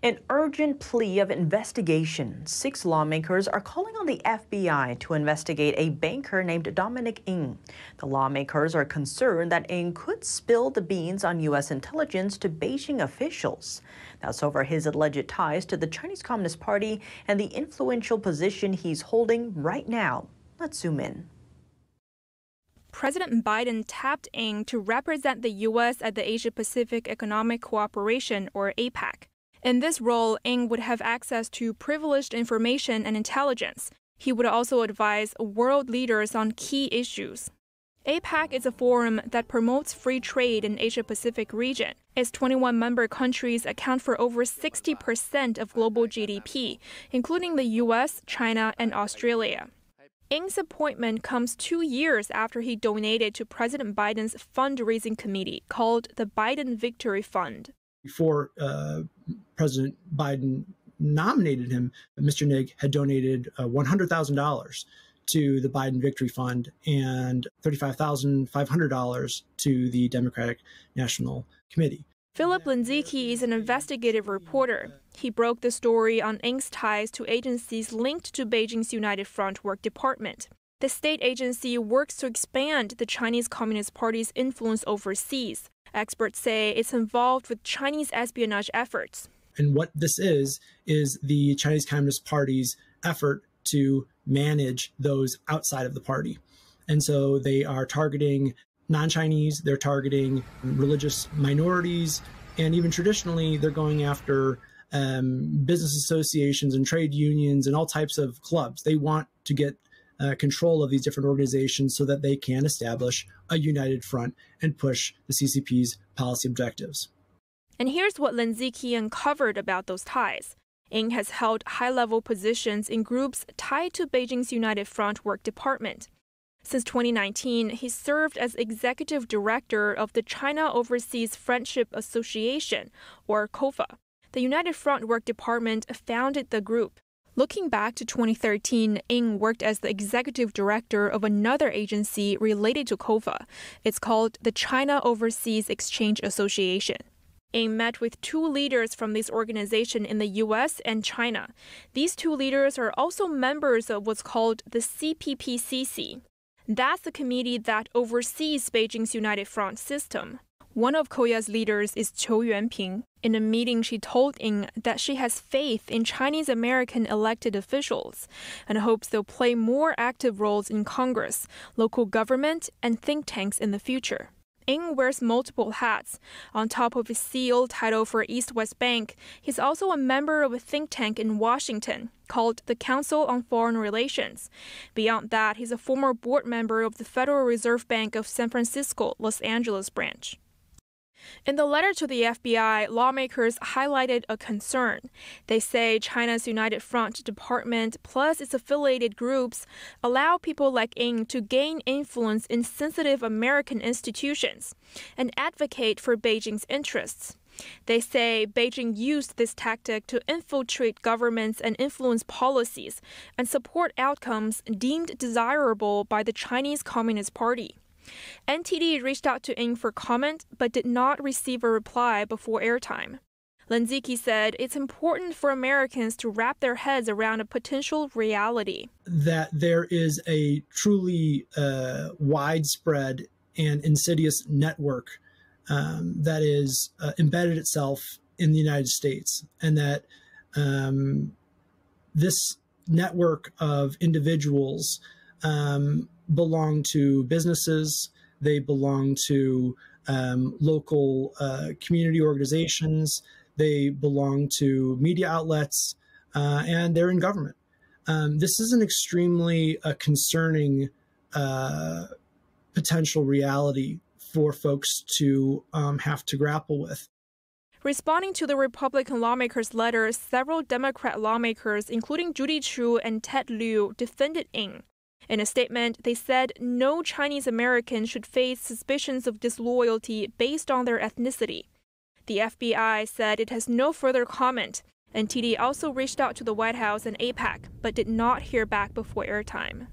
An urgent plea of investigation. Six lawmakers are calling on the FBI to investigate a banker named Dominic Ng. The lawmakers are concerned that Ng could spill the beans on U.S. intelligence to Beijing officials. That's over his alleged ties to the Chinese Communist Party and the influential position he's holding right now. Let's zoom in. President Biden tapped Ng to represent the U.S. at the Asia Pacific Economic Cooperation, or APEC. In this role, Ng would have access to privileged information and intelligence. He would also advise world leaders on key issues. APEC is a forum that promotes free trade in Asia Pacific region. Its 21 member countries account for over 60% of global GDP, including the US, China, and Australia. Ng's appointment comes 2 years after he donated to President Biden's fundraising committee called the Biden Victory Fund before uh, President Biden nominated him, Mr. Nig had donated uh, $100,000 to the Biden Victory Fund and $35,500 to the Democratic National Committee. Philip Lindzicki is an investigative reporter. He broke the story on Inc.'s ties to agencies linked to Beijing's United Front Work Department. The state agency works to expand the Chinese Communist Party's influence overseas Experts say it's involved with Chinese espionage efforts. And what this is, is the Chinese Communist Party's effort to manage those outside of the party. And so they are targeting non Chinese, they're targeting religious minorities, and even traditionally, they're going after um, business associations and trade unions and all types of clubs. They want to get uh, control of these different organizations so that they can establish a united front and push the CCP's policy objectives. And here's what Lindsay Key uncovered about those ties. Ng has held high level positions in groups tied to Beijing's United Front Work Department. Since 2019, he served as executive director of the China Overseas Friendship Association, or COFA. The United Front Work Department founded the group Looking back to 2013, Ng worked as the executive director of another agency related to COFA. It's called the China Overseas Exchange Association. Ng met with two leaders from this organization in the US and China. These two leaders are also members of what's called the CPPCC. That's the committee that oversees Beijing's United Front system. One of Koya's leaders is Cho Yuanping. In a meeting, she told Ng that she has faith in Chinese American elected officials and hopes they'll play more active roles in Congress, local government, and think tanks in the future. Ng wears multiple hats. On top of his CEO title for East West Bank, he's also a member of a think tank in Washington called the Council on Foreign Relations. Beyond that, he's a former board member of the Federal Reserve Bank of San Francisco, Los Angeles branch. In the letter to the FBI, lawmakers highlighted a concern. They say China's United Front Department plus its affiliated groups allow people like Ng to gain influence in sensitive American institutions and advocate for Beijing's interests. They say Beijing used this tactic to infiltrate governments and influence policies and support outcomes deemed desirable by the Chinese Communist Party. NTD reached out to Ng for comment but did not receive a reply before airtime. Lenziki said it's important for Americans to wrap their heads around a potential reality. That there is a truly uh, widespread and insidious network um, that is uh, embedded itself in the United States, and that um, this network of individuals um, belong to businesses, they belong to um, local uh, community organizations, they belong to media outlets, uh, and they're in government. Um, this is an extremely uh, concerning uh, potential reality for folks to um, have to grapple with. Responding to the Republican lawmakers' letter, several Democrat lawmakers, including Judy Chu and Ted Liu, defended Ng, in a statement, they said no Chinese American should face suspicions of disloyalty based on their ethnicity. The FBI said it has no further comment, and TD also reached out to the White House and APAC, but did not hear back before airtime.